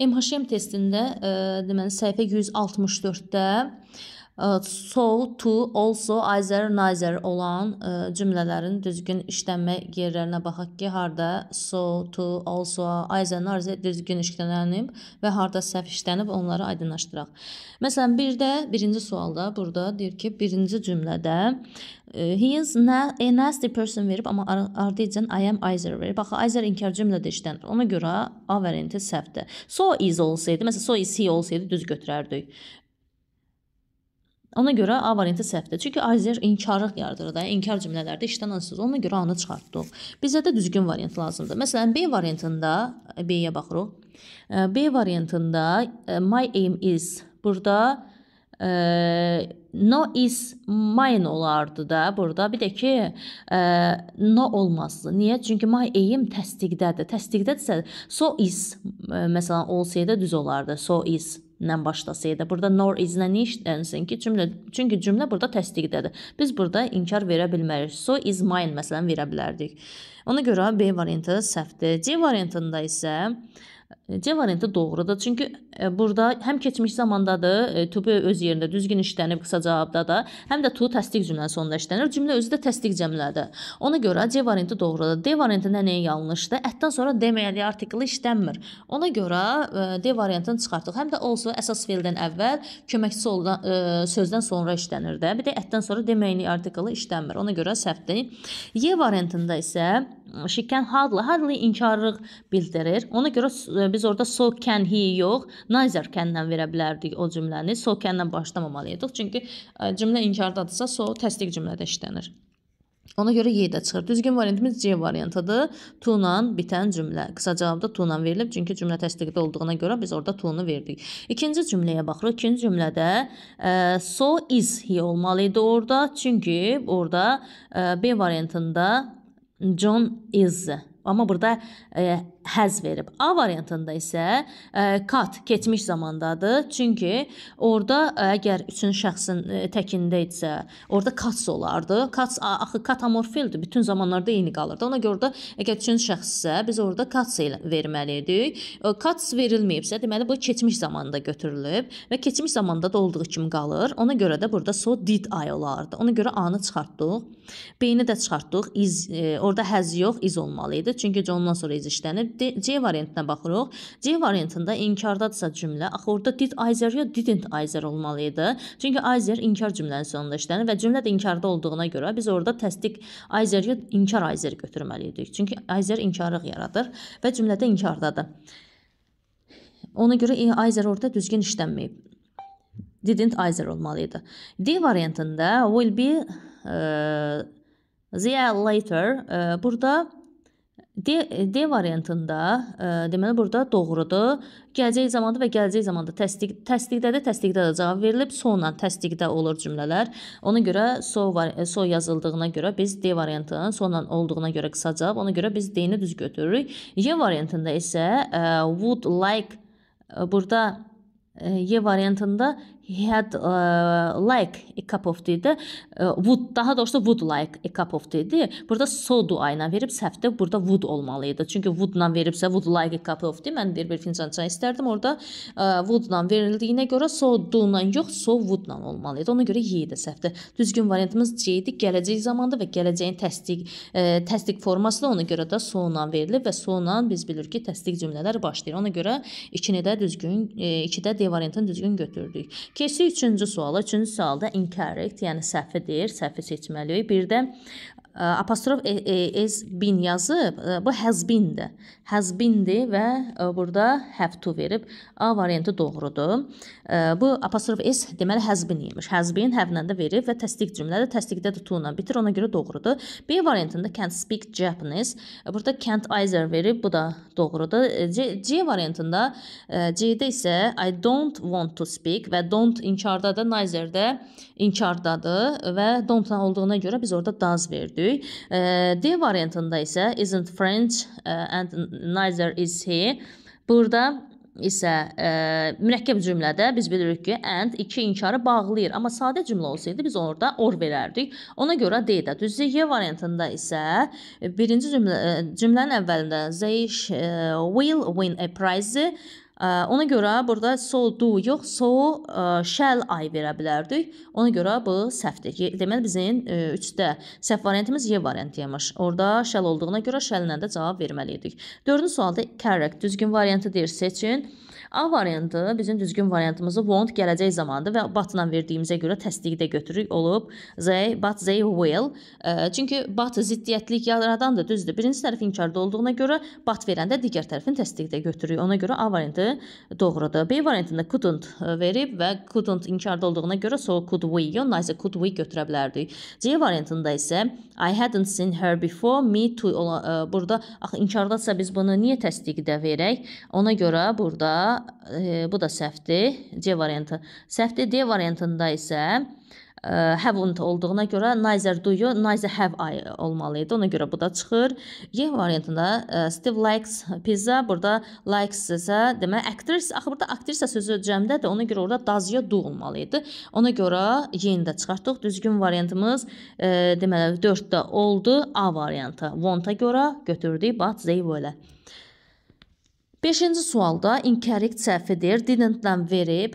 MHM testində e, deməli səhifə 164-də so, to, also, either, neither olan ə, cümlələrin düzgün işlənmə yerlərinə baxaq ki, harda so, to, also, either, neither düzgün işlənib və harda səhv işlənib onları aydınlaşdıraq. Məsələn, bir də birinci sualda burada deyir ki, birinci cümlədə he is na a nasty person verib, amma ardıcan I am either verib. Bax, either inkar cümlədə işlənir. Ona görə A variantı səhvdir. So is olsaydı, məsələn so is he olsaydı düz götürərdik. Ona görə A variantı səhvdir. Çünki azər inkarlıq yaradır da, inkar cümlələrdə işlənən söz. Ona görə A-nı çıxartdıq. Bizə də düzgün variant lazımdır. Məsələn, B variantında e, B-yə baxırıq. E, B variantında e, my aim is burada ə, no is mine olardı da burada. Bir də ki, ə, no olmazdı. Niyə? Çünki my aim təsdiqdədir. Təsdiqdədirsə so is ə, məsələn olsaydı düz olardı. So is ilə başlasaydı. Burada nor is-nə niyə işlənsin ki, cümlə çünki cümlə burada təsdiqdədir. Biz burada inkar verə bilmərik. So is mine məsələn verə bilərdik. Ona görə B variantı səhvdir. C variantında isə E, C variantı doğrudur. Çünki e, burada həm keçmiş zamandadır, to be öz yerində düzgün işlənib qısa cavabda da, həm də to təsdiq cümlənin sonunda işlənir. Cümlə özü də təsdiq cümlədir. Ona görə C variantı doğrudur. D variantı nə nəyə yanlışdır? Ətdən sonra deməli artikli işlənmir. Ona görə e, D variantını çıxartdıq. Həm də olsa əsas feildən əvvəl köməkçisi olan ə, sözdən sonra işlənir də. Bir də ətdən sonra deməyini artikli işlənmir. Ona görə səhvdir. Y variantında isə she can hardly hardly inkarlıq bildirir. Ona görə biz biz orada so can he yox, neither can-dən verə bilərdik o cümləni. So can-dən başlamamalıydıq. Çünki e, cümlə inkardadırsa so təsdiq cümlədə işlənir. Ona görə Y də çıxır. Düzgün variantımız C variantıdır. To ilə bitən cümlə. Qısa cavab da to ilə verilib, çünki cümlə təsdiqdə olduğuna görə biz orada to-nu verdik. İkinci cümləyə baxırıq. İkinci cümlədə ə, e, so is he olmalı idi orada. Çünki orada ə, e, B variantında John is Amma burada ə, e, həz verib. A variantında isə ə, e, kat keçmiş zamandadır. Çünki orada e, əgər üçüncü şəxsin ə, təkində idisə, orada kats olardı. Kats axı katamorfildir. Bütün zamanlarda eyni qalırdı. Ona görə də əgər üçüncü şəxssə biz orada kats verməli idik. Kats verilməyibsə, deməli bu keçmiş zamanda götürülüb və keçmiş zamanda da olduğu kimi qalır. Ona görə də burada so did I olardı. Ona görə A-nı çıxartdıq. B-ni də çıxartdıq. Is e, orada həz yox, iz olmalı idi çünki Condan sonra is işlənib. C variantına baxırıq. C variantında inkardadırsa cümlə, axı orada did Aizer ya didn't Aizer olmalı idi. Çünki Aizer inkar cümlənin sonunda işlənir və cümlə də inkarda olduğuna görə biz orada təsdiq Aizer ya inkar Aizer götürməli idik. Çünki Aizer inkarlıq yaradır və cümlədə inkardadır. Ona görə Aizer e, orada düzgün işlənməyib didn't either olmalıydı. D variantında will be e, there later e, burada D, D variantında, ə, e, deməli burada doğrudur. Gələcək zamanda və gələcək zamanda təsdiq təsdiqdə də təsdiqdə də cavab verilib, sonra təsdiqdə olur cümlələr. Ona görə so var, e, so yazıldığına görə biz D variantının sonra olduğuna görə qısa cavab, ona görə biz D-ni düz götürürük. Y variantında isə ə, e, would like ə, burada Y variantında he had uh, like a cup of tea-də uh, e, would daha doğrusu would like a cup of tea-di. Burada so do ayla verib səhvdə burada would olmalı idi. Çünki would-la veribsə would like a cup of tea mən bir bir fincan çay istərdim. Orada uh, e, would-la verildiyinə görə so do-la yox, so would-la olmalı idi. Ona görə he-də səhvdə. Düzgün variantımız C-di. Gələcək zamanda və gələcəyin təsdiq e, təsdiq forması da ona görə də so-la verilir və so-la biz bilirik ki, təsdiq cümlələr başlayır. Ona görə 2-ni də düzgün, 2-də e, D variantını düzgün götürdük. Keçdik üçüncü suala. Üçüncü sualda incorrect, yəni səhvi deyir, səhvi seçməliyik. Bir də apostrof es e, bin yazıb bu həzbindir. Həzbindir və burada həftu verib A variantı doğrudur. Bu apostrof es deməli həzbin imiş. Həzbin həvlə də verib və təsdiq cümlədə təsdiqdə də tu ilə bitir. Ona görə doğrudur. B variantında can speak Japanese. Burada can't either verib bu da doğrudur. C, C variantında C-də isə I don't want to speak və don't inkardadır, neither-də inkardadır və don't olduğuna görə biz orada does verdik görürük. D variantında isə isn't French e, and neither is he. Burada isə e, mürəkkəb cümlədə biz bilirik ki, and iki inkarı bağlayır. Amma sadə cümlə olsaydı biz orada or verərdik. Ona görə D də düzdür. Y variantında isə e, birinci cümlə, e, cümlənin əvvəlində they will win a prize Ona görə burada so do yox, so shall I verə bilərdik. Ona görə bu səhvdir. Deməli bizim 3-də səhv variantımız Y variantı imiş. Orda shall olduğuna görə shall-lə də cavab verməli idik. 4-cü sualda correct düzgün variantı deyir seçin. A variantı bizim düzgün variantımızı won't gələcək zamandır və but-la verdiyimizə görə təsdiqi də götürürük olub they, but they will. Ə, çünki but ziddiyyətlik yaradandır, düzdür. Birinci tərəf inkarda olduğuna görə but verəndə digər tərəfin təsdiqi də götürürük. Ona görə A variantı doğrudur. B variantında couldn't verib və couldn't inkarda olduğuna görə so could we, ondan isə could we götürə bilərdik. C variantında isə I hadn't seen her before, me too. Ola, ə, burada axı inkardadsa biz bunu niyə təsdiqi də verək? Ona görə burada e, bu da səhvdir. C variantı səhvdir. D variantında isə ə, e, haven't olduğuna görə neither do you, neither have I olmalı idi. Ona görə bu da çıxır. Y variantında ə, e, Steve likes pizza, burada likes isə demə actress, axı burada aktrisa sözü cəmdədir. Ona görə orada does ya do olmalı idi. Ona görə y-ni də çıxartdıq. Düzgün variantımız ə, e, deməli 4-də oldu. A variantı want-a görə götürdük. But they belə. Beşinci sualda incorrect səhvidir, didn't-dən verib,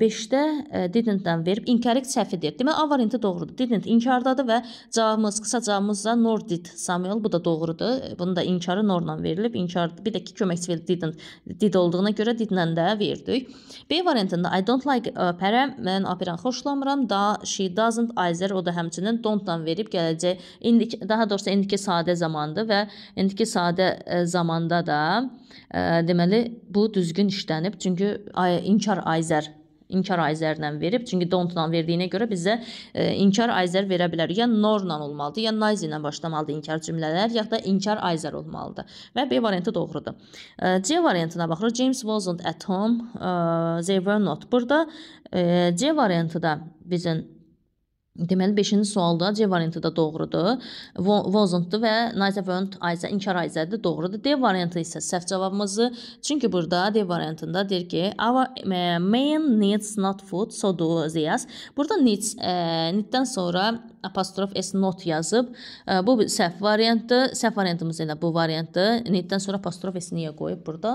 5-də e, e, didn't-dən verib incorrect səhvidir. Deməli A variantı doğrudur. Didn't inkardadır və cavabımız, qısa cavabımız da nor did Samuel. Bu da doğrudur. E, bunun da inkarı norla verilib. İnkar bir də ki köməkçi verdi didn't. Did olduğuna görə didlə də verdik. B variantında I don't like opera. Mən operanı xoşlamıram. Da she doesn't either. O da həmçinin don't-la verib gələcək. İndiki daha doğrusu indiki sadə zamandır və indiki sadə zamanda da deməli deməli bu düzgün işlənib. Çünki inkar Ayzər inkar Ayzərlə verib. Çünki don't-la verdiyinə görə bizə e, inkar Ayzər verə bilər. Ya nor-la olmalıdır, ya nice ilə başlamalıdır inkar cümlələr, ya da inkar Ayzər olmalıdır. Və B variantı doğrudur. E, C variantına baxırıq. James wasn't at home, e, they were not. Burada e, C variantı da bizim Deməli 5-ci sualda C variantı da doğrudur. Wasn't-dı və nice weren't ayzə inkar ayzədir, doğrudur. D variantı isə səhv cavabımızdır. Çünki burada D variantında deyir ki, our e, man needs not food, so do theirs. Burada needs, ə, e, need-dən sonra apostrof s not yazıb. Bu səhv variantdır. Səhv variantımız elə bu variantdır. Need-dən sonra apostrof s niyə qoyub burada?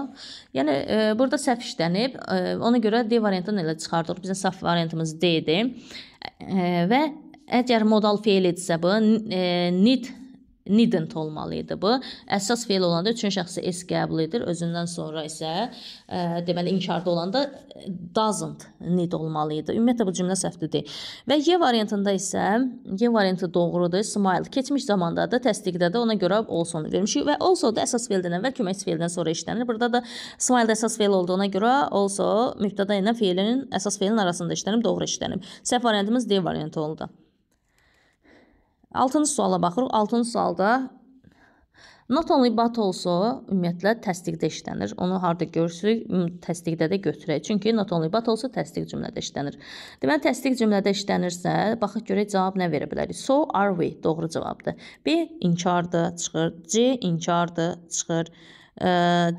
Yəni burada səhv işlənib. Ona görə D variantını elə çıxardıq. Bizim səhv variantımız D-dir. Və əgər modal feil idisə bu need needn't olmalı idi bu. Əsas feil olanda üçün şəxsi s qəbul edir, özündən sonra isə ə, e, deməli inkarda olanda e, doesn't need olmalı idi. Ümumiyyətlə bu cümlə səhvdir deyil. Və y variantında isə y variantı doğrudur. Smile keçmiş zamanda da təsdiqdə də ona görə olsun vermişik və also da əsas feildən əvvəl köməkçi feildən sonra işlənir. Burada da smile də əsas feil olduğuna görə also mübtəda ilə feilin əsas feilin arasında işlənib, doğru işlənib. Səhv variantımız D variantı oldu. Altıncı suala baxırıq. Altıncı sualda Not only but also ümumiyyətlə təsdiqdə işlənir. Onu harda görürsük, təsdiqdə də götürək. Çünki not only but also təsdiq cümlədə işlənir. Deməli təsdiq cümlədə işlənirsə, baxaq görək cavab nə verə bilərik. So are we doğru cavabdır. B inkardır, çıxır. C inkardır, çıxır.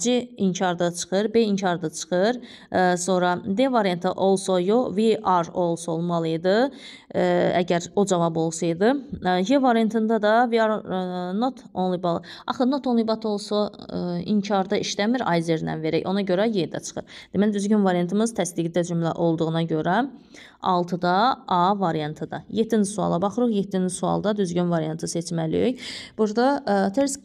C inkarda çıxır, B inkarda çıxır. Sonra D variantı also yox, we are also olmalı idi. Əgər o cavab olsaydı. Y variantında da we are not only but. Axı not only but also inkarda işləmir, either-lə verək. Ona görə Y-də çıxır. Deməli düzgün variantımız təsdiqdə cümlə olduğuna görə 6-da A variantı da. 7-ci suala baxırıq. 7-ci sualda düzgün variantı seçməliyik. Burada ters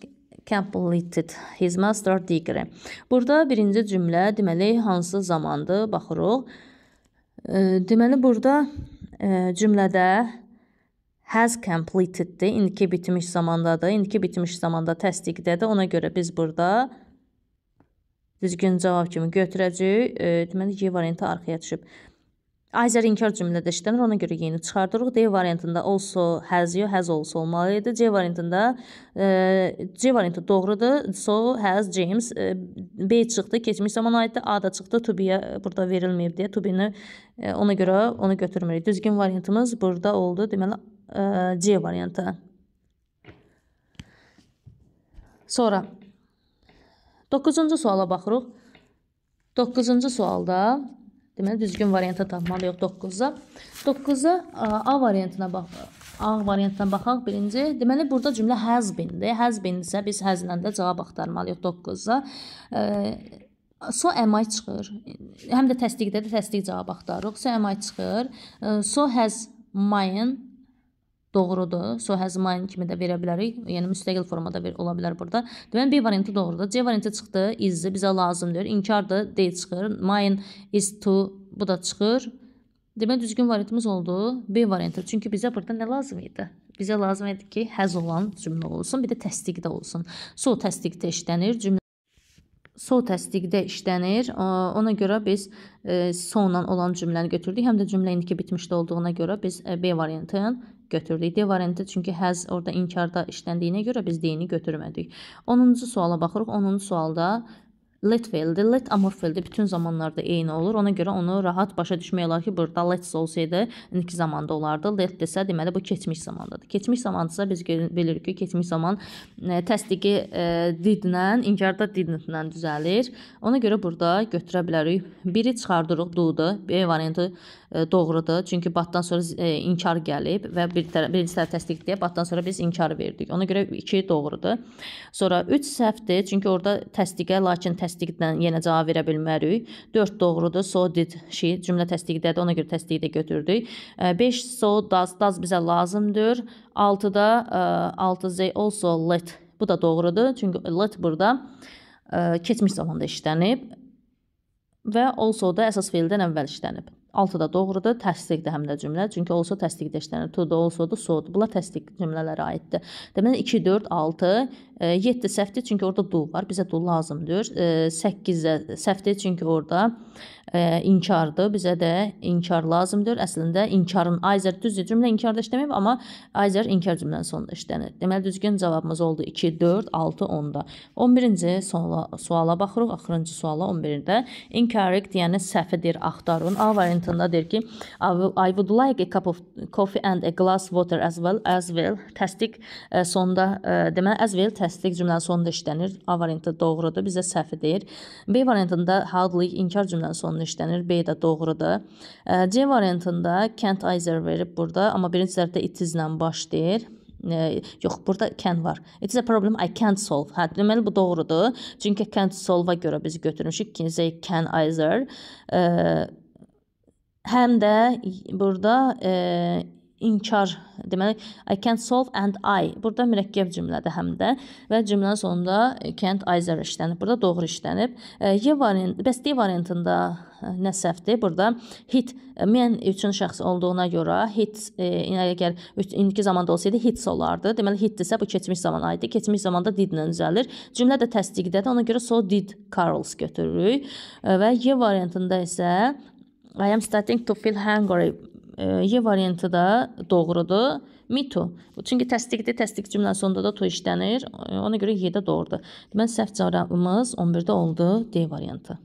completed his master degree. Burada birinci cümlə deməli hansı zamandır baxırıq. Deməli burada cümlədə has completed-dir. İndiki bitmiş zamandadır. İndiki bitmiş zamanda təsdiqdədir. Ona görə biz burada düzgün cavab kimi götürəcəyik. Deməli Y variantı arxaya düşüb. Azərinkar cümlədə işlənir, ona görə yeni çıxardırıq. D variantında also, has yo, has also olmalı idi. C variantında e, C variantı doğrudur. So, has James e, B çıxdı, keçmiş zaman aiddir. A da çıxdı, to be burada verilməyib deyə to be-ni e, ona görə onu götürmürük. Düzgün variantımız burada oldu. Deməli e, C variantı. Sonra 9-cu suala baxırıq. 9-cu sualda Deməli düzgün varianta tapmalıyıq 9-a. 9-a e, A variantına bax. A variantına baxaq birinci. Deməli burada cümlə has been-dir. Has been-dirsə biz has-lə də cavab axtarmalıyıq 9-a. E, so am I çıxır. Həm də təsdiqdə də təsdiq cavab axtarırıq. So am I çıxır. E, so has mine doğrudur. So has mine kimi də verə bilərik. Yəni müstəqil formada ver, ola bilər burada. Deməli B variantı doğrudur. C variantı çıxdı. Is bizə lazımdır. İnkardır. D çıxır. Mine is to bu da çıxır. Deməli düzgün variantımız oldu. B variantı. Çünki bizə burada nə lazım idi? Bizə lazım idi ki, həz olan cümlə olsun, bir də təsdiqdə olsun. So təsdiqdə işlənir. Cümlə so təsdiqdə işlənir. Ona görə biz e, so-la olan cümləni götürdük. Həm də cümlə indiki bitmişdə olduğuna görə biz e, B variantını götürdük. D variantı çünki həz orada inkarda işləndiyinə görə biz D-ni götürmədik. 10-cu suala baxırıq. 10-cu sualda let feldir. Let amorf feldir. Bütün zamanlarda eyni olur. Ona görə onu rahat başa düşmək olar ki, burada let's olsaydı indiki zamanda olardı. Let desə deməli bu keçmiş zamandadır. Keçmiş zamandsa biz bilirik ki, keçmiş zaman ə, e, təsdiqi ə, e, didlə, inkarda didlə düzəlir. Ona görə burada götürə bilərik. Biri çıxardırıq do-dur. B variantı ə, e, doğrudur. Çünki batdan sonra ə, inkar gəlib və bir tərəf birinci tərəf təsdiqdir. Batdan sonra biz inkar verdik. Ona görə 2 doğrudur. Sonra 3 səhvdir. Çünki orada təsdiqə lakin təsdiq təsdiqdən yenə cavab verə bilmərik. 4 doğrudur. So did she cümlə təsdiqdədir. Ona görə təsdiqi də götürdük. 5 so does does bizə lazımdır. 6-da 6 they also let. Bu da doğrudur. Çünki let burada keçmiş zamanda işlənib və also da əsas feildən əvvəl işlənib. Altı da doğrudur, təsdiqdir həm də cümlə. Çünki olsa təsdiqdə işlənir. To da olsa da so. Bunlar təsdiq cümlələrə aiddir. Deməli 2 4 6 7 səhvdir çünki orada do var. Bizə do lazımdır. 8 e, səhvdir çünki orada e, inkardır. Bizə də inkar lazımdır. Əslində inkarın Ayzer düzdür. Cümlə inkarda işləmir, amma Ayzer inkar cümlənin sonunda işlənir. Deməli düzgün cavabımız oldu 2 4 6 10-da. 11-ci suala, suala baxırıq. Axırıncı suala 11-də incorrect, yəni səhvdir axtarın. A variantı statementində deyir ki, I would like a cup of coffee and a glass water as well as well. Təsdiq e, sonda e, deməli as well təsdiq cümlənin sonunda işlənir. A variantı doğrudur, bizə səhv deyir. B variantında hardly inkar cümlənin sonunda işlənir. B də doğrudur. E, C variantında can't either verib burada, amma birinci zərfdə it is ilə başlayır ə, yox, burada can var. It's a problem I can't solve. Hə, deməli bu doğrudur. Çünki can't solve-a görə biz götürmüşük. İkincisi can either. Ə, həm də burada e, inkar deməli I can solve and I. Burada mürəkkəb cümlədir həm də və cümlənin sonunda can't either işlənib. Burada doğru işlənib. E, y variant, bəs D variantında e, nə səhvdir? Burada hit e, mən üçün şəxs olduğuna görə hit e, yəni əgər indiki zamanda olsaydı hits olardı. Deməli hitdirsə bu keçmiş zamana aiddir. Keçmiş zamanda didlə düzəlir. Cümlə də təsdiqdədir. Ona görə so did Carls götürürük və Y variantında isə I am starting to feel hungry. Y variantı da doğrudur. Me too. Çünki təsdiqdir, təsdiq cümlənin sonunda da to işlənir. Ona görə Y də doğrudur. Deməli səhv cavabımız 11-də oldu D variantı.